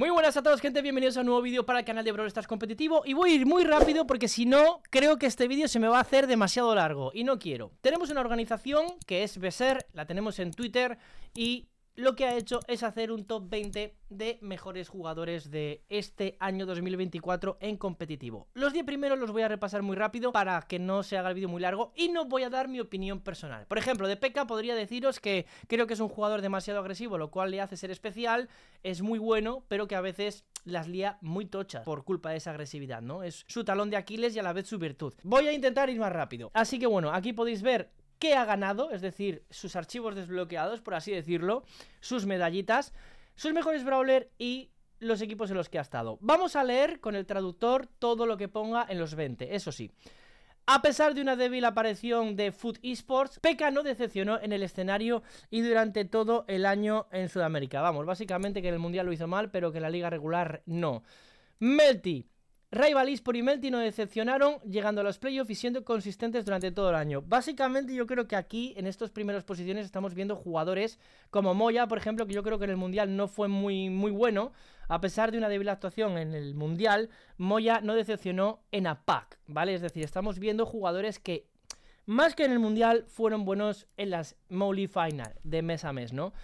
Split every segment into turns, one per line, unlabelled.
Muy buenas a todos gente, bienvenidos a un nuevo vídeo para el canal de Brawl Stars Competitivo Y voy a ir muy rápido porque si no, creo que este vídeo se me va a hacer demasiado largo Y no quiero Tenemos una organización que es Beser, la tenemos en Twitter Y lo que ha hecho es hacer un top 20 de mejores jugadores de este año 2024 en competitivo. Los 10 primeros los voy a repasar muy rápido para que no se haga el vídeo muy largo y no voy a dar mi opinión personal. Por ejemplo, de P.E.K.K.A. podría deciros que creo que es un jugador demasiado agresivo, lo cual le hace ser especial, es muy bueno, pero que a veces las lía muy tochas por culpa de esa agresividad, ¿no? Es su talón de Aquiles y a la vez su virtud. Voy a intentar ir más rápido. Así que bueno, aquí podéis ver qué ha ganado, es decir, sus archivos desbloqueados, por así decirlo, sus medallitas, sus mejores brawler y los equipos en los que ha estado. Vamos a leer con el traductor todo lo que ponga en los 20, eso sí. A pesar de una débil aparición de Food Esports, P.K. no decepcionó en el escenario y durante todo el año en Sudamérica. Vamos, básicamente que en el Mundial lo hizo mal, pero que en la liga regular no. Melty, Raivalis por Imelty no decepcionaron llegando a los playoffs y siendo consistentes durante todo el año. Básicamente yo creo que aquí, en estas primeras posiciones, estamos viendo jugadores como Moya, por ejemplo, que yo creo que en el Mundial no fue muy, muy bueno. A pesar de una débil actuación en el Mundial, Moya no decepcionó en APAC, ¿vale? Es decir, estamos viendo jugadores que, más que en el Mundial, fueron buenos en las MOLY Final, de mes a mes, ¿no?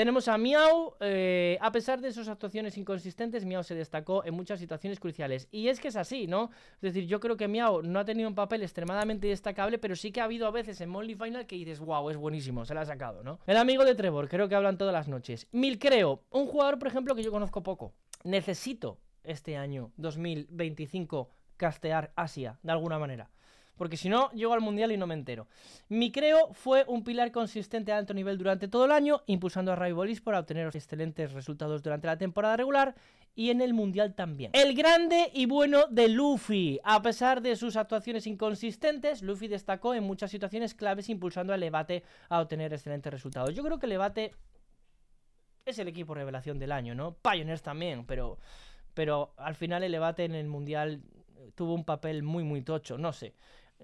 Tenemos a Miao, eh, a pesar de sus actuaciones inconsistentes, Miao se destacó en muchas situaciones cruciales. Y es que es así, ¿no? Es decir, yo creo que Miau no ha tenido un papel extremadamente destacable, pero sí que ha habido a veces en Molly Final que dices, wow, es buenísimo, se la ha sacado, ¿no? El amigo de Trevor, creo que hablan todas las noches. Mil Creo, un jugador, por ejemplo, que yo conozco poco. Necesito este año 2025 castear Asia, de alguna manera porque si no, llego al Mundial y no me entero. Mi creo fue un pilar consistente a alto nivel durante todo el año, impulsando a Ray Bolis para obtener excelentes resultados durante la temporada regular y en el Mundial también. El grande y bueno de Luffy. A pesar de sus actuaciones inconsistentes, Luffy destacó en muchas situaciones claves impulsando a Levate a obtener excelentes resultados. Yo creo que Levate es el equipo revelación del año, ¿no? Pioneers también, pero, pero al final el Levate en el Mundial tuvo un papel muy, muy tocho, no sé.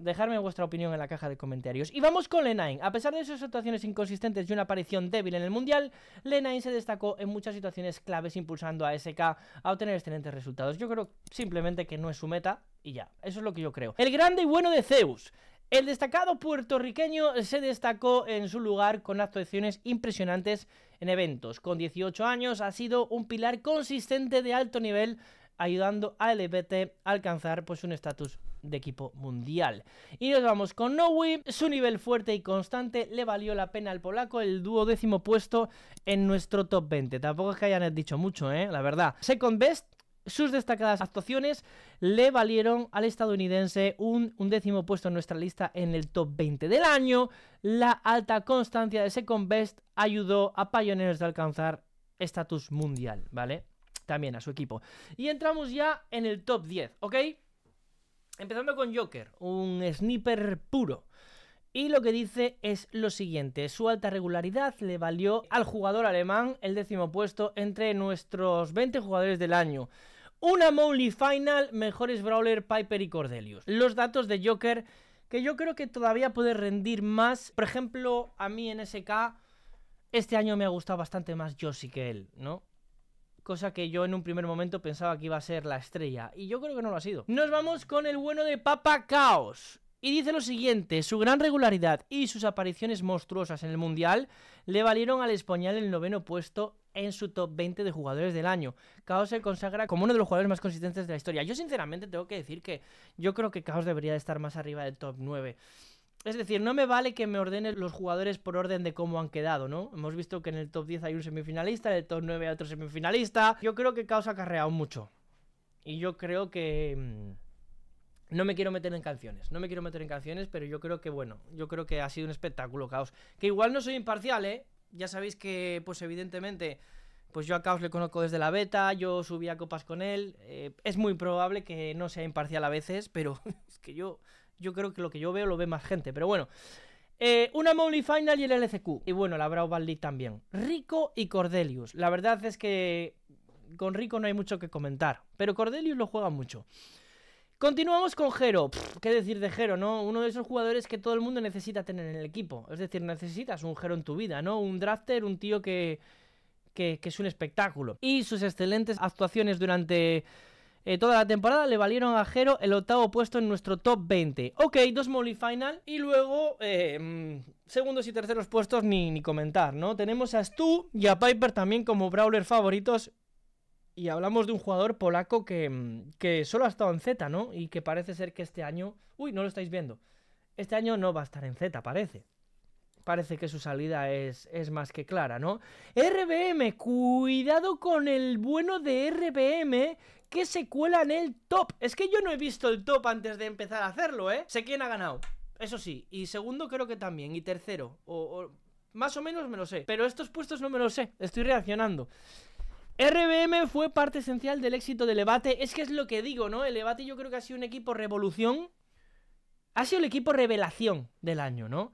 Dejarme vuestra opinión en la caja de comentarios. Y vamos con Lenain. A pesar de sus actuaciones inconsistentes y una aparición débil en el Mundial, Lenain se destacó en muchas situaciones claves impulsando a SK a obtener excelentes resultados. Yo creo simplemente que no es su meta y ya. Eso es lo que yo creo. El grande y bueno de Zeus. El destacado puertorriqueño se destacó en su lugar con actuaciones impresionantes en eventos. Con 18 años ha sido un pilar consistente de alto nivel ayudando a LPT a alcanzar pues un estatus de equipo mundial. Y nos vamos con Nowi, su nivel fuerte y constante le valió la pena al polaco el duodécimo puesto en nuestro top 20. Tampoco es que hayan dicho mucho, ¿eh? la verdad. Second best sus destacadas actuaciones le valieron al estadounidense un, un, décimo puesto en nuestra lista en el top 20 del año. La alta constancia de Second Best ayudó a Pioneers a alcanzar estatus mundial, ¿vale? también a su equipo. Y entramos ya en el top 10, ¿ok? Empezando con Joker, un sniper puro. Y lo que dice es lo siguiente, su alta regularidad le valió al jugador alemán el décimo puesto entre nuestros 20 jugadores del año. Una Mowgli Final, mejores Brawler, Piper y Cordelius. Los datos de Joker, que yo creo que todavía puede rendir más. Por ejemplo, a mí en SK, este año me ha gustado bastante más Yoshi que él, ¿no? cosa que yo en un primer momento pensaba que iba a ser la estrella, y yo creo que no lo ha sido. Nos vamos con el bueno de Papa Caos. Y dice lo siguiente, su gran regularidad y sus apariciones monstruosas en el Mundial le valieron al Español el noveno puesto en su top 20 de jugadores del año. Caos se consagra como uno de los jugadores más consistentes de la historia. Yo sinceramente tengo que decir que yo creo que Caos debería de estar más arriba del top 9. Es decir, no me vale que me ordenen los jugadores por orden de cómo han quedado, ¿no? Hemos visto que en el top 10 hay un semifinalista, en el top 9 hay otro semifinalista. Yo creo que Caos ha carreado mucho. Y yo creo que... Mm, no me quiero meter en canciones, no me quiero meter en canciones, pero yo creo que, bueno, yo creo que ha sido un espectáculo, Caos. Que igual no soy imparcial, ¿eh? Ya sabéis que, pues evidentemente, pues yo a Caos le conozco desde la beta, yo subía copas con él. Eh, es muy probable que no sea imparcial a veces, pero es que yo yo creo que lo que yo veo lo ve más gente, pero bueno. Eh, una Molly Final y el LCQ. Y bueno, la Brawl League también. Rico y Cordelius. La verdad es que con Rico no hay mucho que comentar, pero Cordelius lo juega mucho. Continuamos con Gero. ¿Qué decir de Gero, no? Uno de esos jugadores que todo el mundo necesita tener en el equipo. Es decir, necesitas un Gero en tu vida, ¿no? Un drafter, un tío que, que es un espectáculo. Y sus excelentes actuaciones durante eh, toda la temporada le valieron a Jero el octavo puesto en nuestro top 20. Ok, dos Molly Final y luego eh, mm, segundos y terceros puestos ni, ni comentar, ¿no? Tenemos a Stu y a Piper también como brawler favoritos y hablamos de un jugador polaco que, mm, que, solo ha estado en Z, ¿no? Y que parece ser que este año... Uy, no lo estáis viendo. Este año no va a estar en Z, parece. Parece que su salida es, es más que clara, ¿no? RBM, cuidado con el bueno de RBM, ¡Qué se cuela en el top. Es que yo no he visto el top antes de empezar a hacerlo, ¿eh? Sé quién ha ganado. Eso sí, y segundo creo que también, y tercero, o, más o menos me lo sé, pero estos puestos no me lo sé, estoy reaccionando. RBM fue parte esencial del éxito de Levate. es que es lo que digo, ¿no? El debate yo creo que ha sido un equipo revolución, ha sido el equipo revelación del año, ¿no?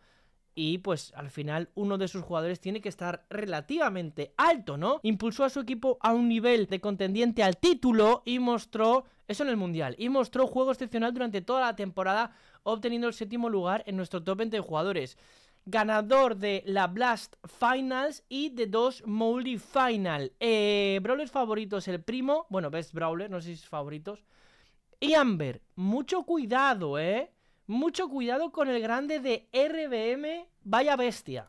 Y pues al final uno de sus jugadores tiene que estar relativamente alto, ¿no? Impulsó a su equipo a un nivel de contendiente al título y mostró eso en el Mundial. Y mostró juego excepcional durante toda la temporada, obteniendo el séptimo lugar en nuestro top 20 de jugadores. Ganador de la Blast Finals y de dos Moldy Final. Eh, Brawlers favoritos, el primo. Bueno, Best Brawler, no sé si favoritos. Y Amber, mucho cuidado, ¿eh? Mucho cuidado con el grande de RBM, vaya bestia.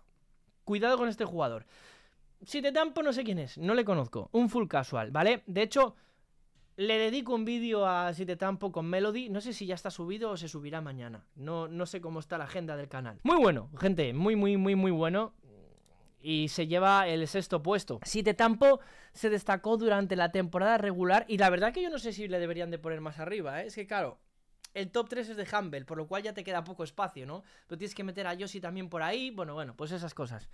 Cuidado con este jugador. Si tampo, no sé quién es, no le conozco. Un full casual, ¿vale? De hecho, le dedico un vídeo a siete tampo con Melody. No sé si ya está subido o se subirá mañana. No, no sé cómo está la agenda del canal. Muy bueno, gente. Muy, muy, muy, muy bueno. Y se lleva el sexto puesto. Siete tampo se destacó durante la temporada regular. Y la verdad que yo no sé si le deberían de poner más arriba, ¿eh? Es que claro, el top 3 es de Humble, por lo cual ya te queda poco espacio, ¿no? Pero tienes que meter a Yoshi también por ahí. Bueno, bueno, pues esas cosas.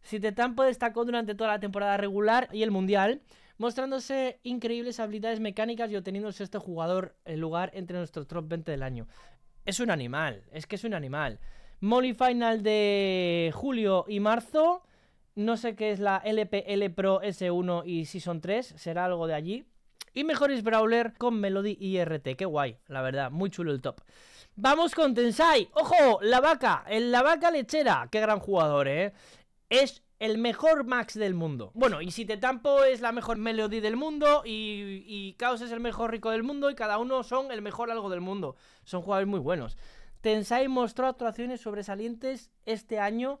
Si Sitetampo destacó durante toda la temporada regular y el mundial, mostrándose increíbles habilidades mecánicas y obteniendo este jugador el lugar entre nuestros top 20 del año. Es un animal, es que es un animal. Molly Final de julio y marzo. No sé qué es la LPL Pro S1 y Season 3, será algo de allí. Y mejores brawler con Melody y RT Qué guay, la verdad, muy chulo el top. Vamos con Tensai. ¡Ojo! La vaca, el la vaca lechera. Qué gran jugador, ¿eh? Es el mejor Max del mundo. Bueno, y si te tampo es la mejor Melody del mundo y, y Chaos es el mejor rico del mundo y cada uno son el mejor algo del mundo. Son jugadores muy buenos. Tensai mostró actuaciones sobresalientes este año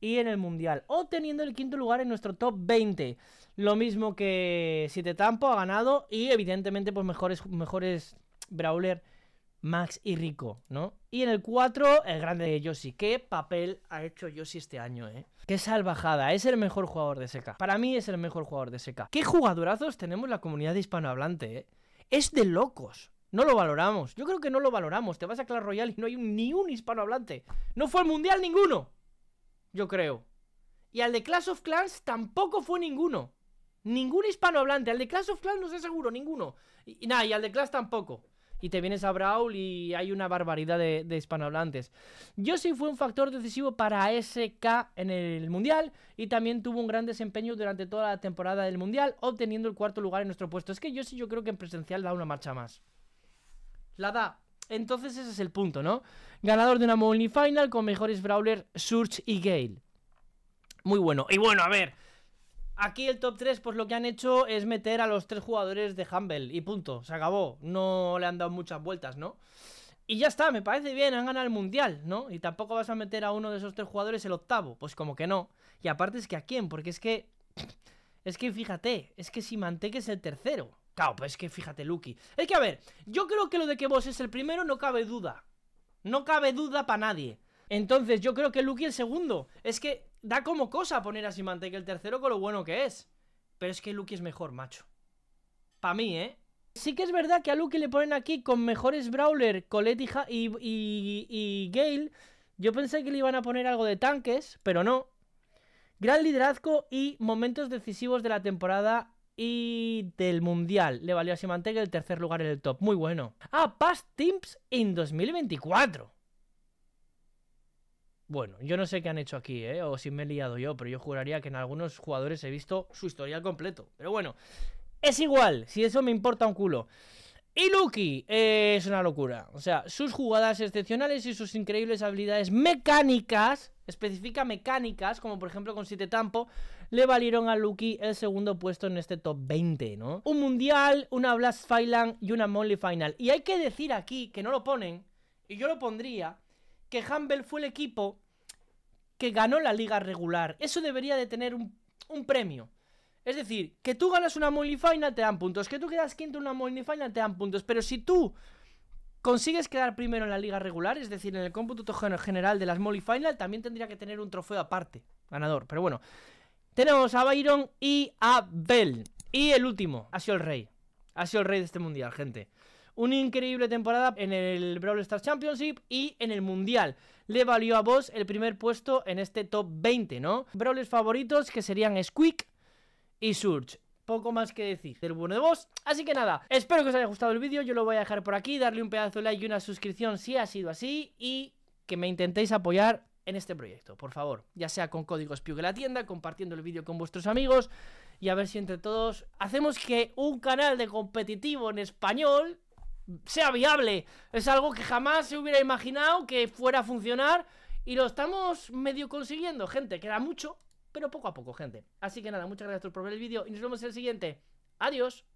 y en el Mundial, obteniendo el quinto lugar en nuestro top 20. Lo mismo que Siete tampo ha ganado y evidentemente pues mejores, mejores Brawler Max y Rico, ¿no? Y en el 4, el grande de Yoshi. ¿Qué papel ha hecho Yoshi este año, eh? Qué salvajada, es el mejor jugador de seca. Para mí es el mejor jugador de seca. ¿Qué jugadorazos tenemos la comunidad hispanohablante, eh? Es de locos. No lo valoramos. Yo creo que no lo valoramos. Te vas a Clash Royale y no hay ni un hispanohablante. No fue al mundial ninguno. Yo creo. Y al de Clash of Clans tampoco fue ninguno. Ningún hispanohablante. Al de Clash of Clans no sé seguro, ninguno. Y, nada, y al de Clash tampoco. Y te vienes a Brawl y hay una barbaridad de, hispanohablantes. Yoshi fue un factor decisivo para SK en el Mundial y también tuvo un gran desempeño durante toda la temporada del Mundial, obteniendo el cuarto lugar en nuestro puesto. Es que Yoshi yo creo que en presencial da una marcha más. La da, entonces ese es el punto, ¿no? Ganador de una Money Final con mejores Brawler Surge y Gale. Muy bueno. Y bueno, a ver, Aquí el top 3, pues lo que han hecho es meter a los tres jugadores de Humble y punto, se acabó. No le han dado muchas vueltas, ¿no? Y ya está, me parece bien, han ganado el mundial, ¿no? Y tampoco vas a meter a uno de esos tres jugadores el octavo, pues como que no. Y aparte es que a quién, porque es que... Es que fíjate, es que si Manteque es el tercero. Claro, pues es que fíjate, Lucky. Es que a ver, yo creo que lo de que vos es el primero no cabe duda. No cabe duda para nadie. Entonces yo creo que Lucky el segundo. Es que da como cosa poner a Simantec el tercero con lo bueno que es. Pero es que Lucky es mejor, macho. Pa' mí, ¿eh? Sí que es verdad que a Lucky le ponen aquí con mejores Brawler, Colette y, y, y, Gale. Yo pensé que le iban a poner algo de tanques, pero no. Gran liderazgo y momentos decisivos de la temporada y del Mundial. Le valió a Simantec el tercer lugar en el top. Muy bueno. Ah, Past Teams en 2024. Bueno, yo no sé qué han hecho aquí, ¿eh? o si me he liado yo, pero yo juraría que en algunos jugadores he visto su historial completo. Pero bueno, es igual, si eso me importa un culo. Y Lucky eh, es una locura. O sea, sus jugadas excepcionales y sus increíbles habilidades mecánicas, específica mecánicas, como por ejemplo con siete Tampo, le valieron a Lucky el segundo puesto en este top 20, ¿no? Un mundial, una Blast Final y una Molly Final. Y hay que decir aquí que no lo ponen, y yo lo pondría que Humble fue el equipo que ganó la liga regular. Eso debería de tener un, premio. Es decir, que tú ganas una molly Final te dan puntos, que tú quedas quinto en una molly Final te dan puntos, pero si tú consigues quedar primero en la liga regular, es decir, en el cómputo general de las Molly Final, también tendría que tener un trofeo aparte, ganador. Pero bueno, tenemos a Byron y a Bell. Y el último, ha sido el rey. Ha sido el rey de este mundial, gente. Una increíble temporada en el Brawl Stars Championship y en el Mundial. Le valió a vos el primer puesto en este top 20, ¿no? Brawlers favoritos que serían Squeak y Surge poco más que decir del bueno de vos. Así que nada, espero que os haya gustado el vídeo, yo lo voy a dejar por aquí, darle un pedazo de like y una suscripción si ha sido así y que me intentéis apoyar en este proyecto, por favor, ya sea con códigos Piu de la tienda, compartiendo el vídeo con vuestros amigos y a ver si entre todos hacemos que un canal de competitivo en español sea viable. Es algo que jamás se hubiera imaginado que fuera a funcionar y lo estamos medio consiguiendo, gente. Queda mucho, pero poco a poco, gente. Así que nada, muchas gracias por ver el vídeo y nos vemos en el siguiente. Adiós.